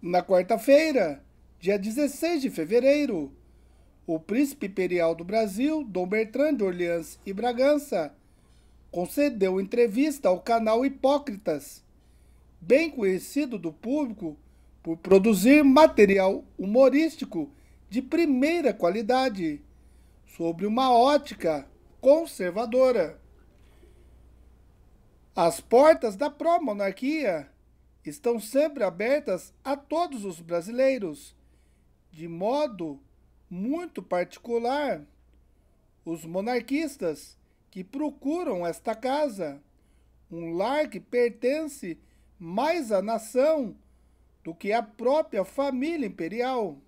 Na quarta-feira, dia 16 de fevereiro, o príncipe imperial do Brasil, Dom Bertrand de Orleans e Bragança, concedeu entrevista ao canal Hipócritas, bem conhecido do público por produzir material humorístico de primeira qualidade, sobre uma ótica conservadora. As portas da pró-monarquia estão sempre abertas a todos os brasileiros. De modo muito particular, os monarquistas que procuram esta casa, um lar que pertence mais à nação do que à própria família imperial.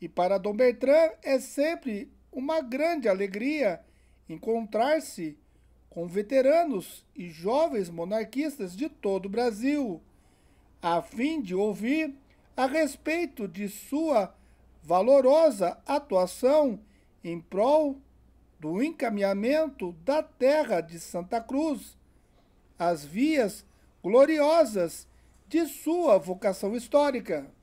E para Dom Bertrand é sempre uma grande alegria encontrar-se com veteranos e jovens monarquistas de todo o Brasil, a fim de ouvir a respeito de sua valorosa atuação em prol do encaminhamento da terra de Santa Cruz, as vias gloriosas de sua vocação histórica.